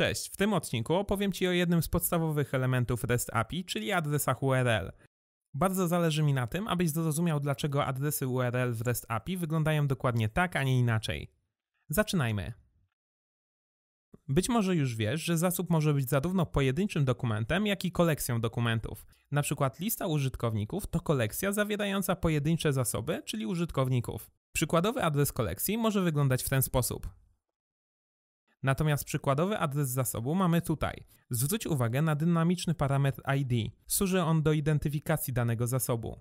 Cześć, w tym odcinku opowiem Ci o jednym z podstawowych elementów REST API, czyli adresach URL. Bardzo zależy mi na tym, abyś zrozumiał, dlaczego adresy URL w REST API wyglądają dokładnie tak, a nie inaczej. Zaczynajmy. Być może już wiesz, że zasób może być zarówno pojedynczym dokumentem, jak i kolekcją dokumentów. Na przykład lista użytkowników to kolekcja zawierająca pojedyncze zasoby, czyli użytkowników. Przykładowy adres kolekcji może wyglądać w ten sposób. Natomiast przykładowy adres zasobu mamy tutaj. Zwróć uwagę na dynamiczny parametr ID. Służy on do identyfikacji danego zasobu.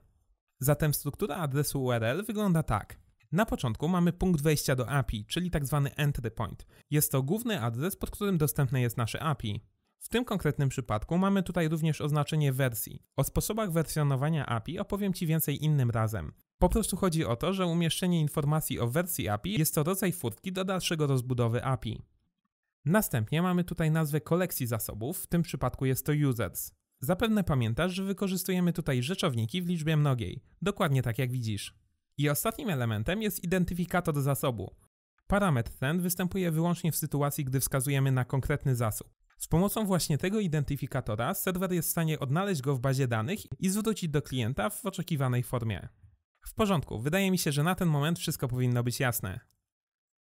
Zatem struktura adresu URL wygląda tak. Na początku mamy punkt wejścia do API, czyli tzw. Tak entry point. Jest to główny adres, pod którym dostępne jest nasze API. W tym konkretnym przypadku mamy tutaj również oznaczenie wersji. O sposobach wersjonowania API opowiem Ci więcej innym razem. Po prostu chodzi o to, że umieszczenie informacji o wersji API jest to rodzaj furtki do dalszego rozbudowy API. Następnie mamy tutaj nazwę kolekcji zasobów, w tym przypadku jest to users. Zapewne pamiętasz, że wykorzystujemy tutaj rzeczowniki w liczbie mnogiej, dokładnie tak jak widzisz. I ostatnim elementem jest identyfikator zasobu. Parametr ten występuje wyłącznie w sytuacji, gdy wskazujemy na konkretny zasób. Z pomocą właśnie tego identyfikatora serwer jest w stanie odnaleźć go w bazie danych i zwrócić do klienta w oczekiwanej formie. W porządku, wydaje mi się, że na ten moment wszystko powinno być jasne.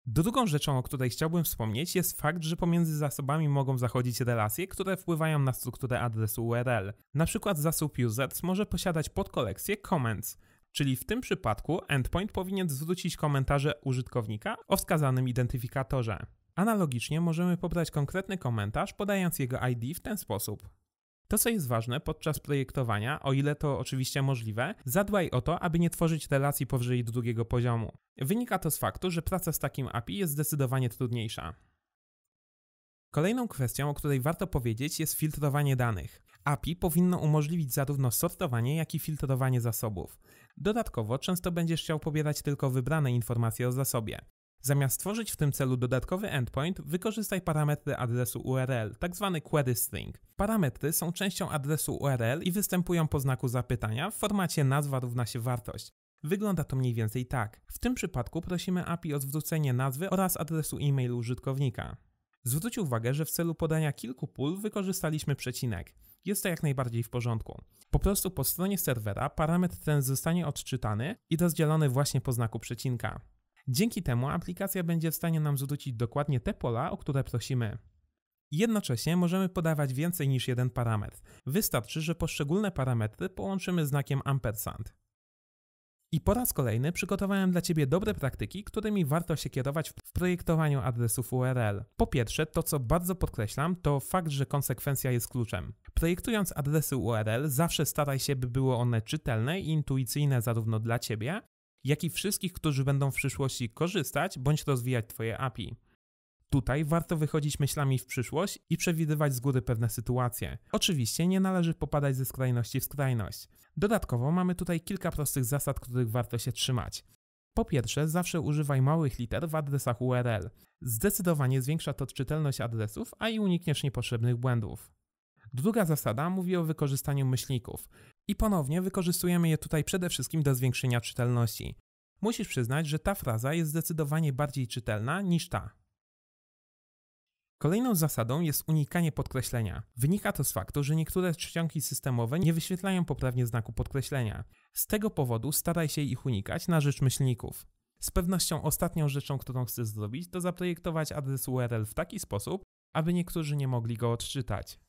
Drugą rzeczą, o której chciałbym wspomnieć, jest fakt, że pomiędzy zasobami mogą zachodzić relacje, które wpływają na strukturę adresu URL. Na przykład zasób users może posiadać podkolekcję comments, czyli w tym przypadku endpoint powinien zwrócić komentarze użytkownika o wskazanym identyfikatorze. Analogicznie możemy pobrać konkretny komentarz podając jego ID w ten sposób. To, co jest ważne podczas projektowania, o ile to oczywiście możliwe, zadbaj o to, aby nie tworzyć relacji powyżej drugiego poziomu. Wynika to z faktu, że praca z takim API jest zdecydowanie trudniejsza. Kolejną kwestią, o której warto powiedzieć, jest filtrowanie danych. API powinno umożliwić zarówno sortowanie, jak i filtrowanie zasobów. Dodatkowo często będziesz chciał pobierać tylko wybrane informacje o zasobie. Zamiast tworzyć w tym celu dodatkowy endpoint, wykorzystaj parametry adresu URL, tzw. Tak query string. Parametry są częścią adresu URL i występują po znaku zapytania w formacie nazwa równa się wartość. Wygląda to mniej więcej tak. W tym przypadku prosimy API o zwrócenie nazwy oraz adresu e-mail użytkownika. Zwróć uwagę, że w celu podania kilku pól wykorzystaliśmy przecinek. Jest to jak najbardziej w porządku. Po prostu po stronie serwera parametr ten zostanie odczytany i rozdzielony właśnie po znaku przecinka. Dzięki temu aplikacja będzie w stanie nam zwrócić dokładnie te pola, o które prosimy. Jednocześnie możemy podawać więcej niż jeden parametr. Wystarczy, że poszczególne parametry połączymy znakiem ampersand. I po raz kolejny przygotowałem dla Ciebie dobre praktyki, którymi warto się kierować w projektowaniu adresów URL. Po pierwsze, to co bardzo podkreślam, to fakt, że konsekwencja jest kluczem. Projektując adresy URL, zawsze staraj się, by były one czytelne i intuicyjne zarówno dla Ciebie, jak i wszystkich, którzy będą w przyszłości korzystać bądź rozwijać Twoje API. Tutaj warto wychodzić myślami w przyszłość i przewidywać z góry pewne sytuacje. Oczywiście nie należy popadać ze skrajności w skrajność. Dodatkowo mamy tutaj kilka prostych zasad, których warto się trzymać. Po pierwsze, zawsze używaj małych liter w adresach URL. Zdecydowanie zwiększa to czytelność adresów, a i unikniesz niepotrzebnych błędów. Druga zasada mówi o wykorzystaniu myślników. I ponownie wykorzystujemy je tutaj przede wszystkim do zwiększenia czytelności. Musisz przyznać, że ta fraza jest zdecydowanie bardziej czytelna niż ta. Kolejną zasadą jest unikanie podkreślenia. Wynika to z faktu, że niektóre czcionki systemowe nie wyświetlają poprawnie znaku podkreślenia. Z tego powodu staraj się ich unikać na rzecz myślników. Z pewnością ostatnią rzeczą, którą chcesz zrobić, to zaprojektować adres URL w taki sposób, aby niektórzy nie mogli go odczytać.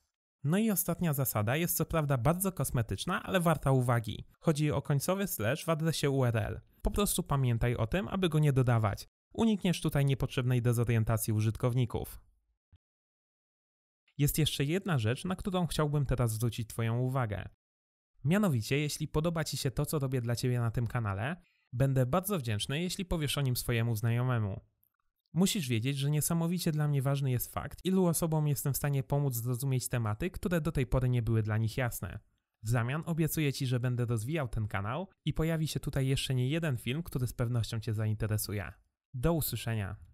No i ostatnia zasada jest co prawda bardzo kosmetyczna, ale warta uwagi. Chodzi o końcowy slash w adresie URL. Po prostu pamiętaj o tym, aby go nie dodawać. Unikniesz tutaj niepotrzebnej dezorientacji użytkowników. Jest jeszcze jedna rzecz, na którą chciałbym teraz zwrócić Twoją uwagę. Mianowicie, jeśli podoba Ci się to, co robię dla Ciebie na tym kanale, będę bardzo wdzięczny, jeśli powiesz o nim swojemu znajomemu. Musisz wiedzieć, że niesamowicie dla mnie ważny jest fakt, ilu osobom jestem w stanie pomóc zrozumieć tematy, które do tej pory nie były dla nich jasne. W zamian obiecuję Ci, że będę rozwijał ten kanał i pojawi się tutaj jeszcze nie jeden film, który z pewnością Cię zainteresuje. Do usłyszenia!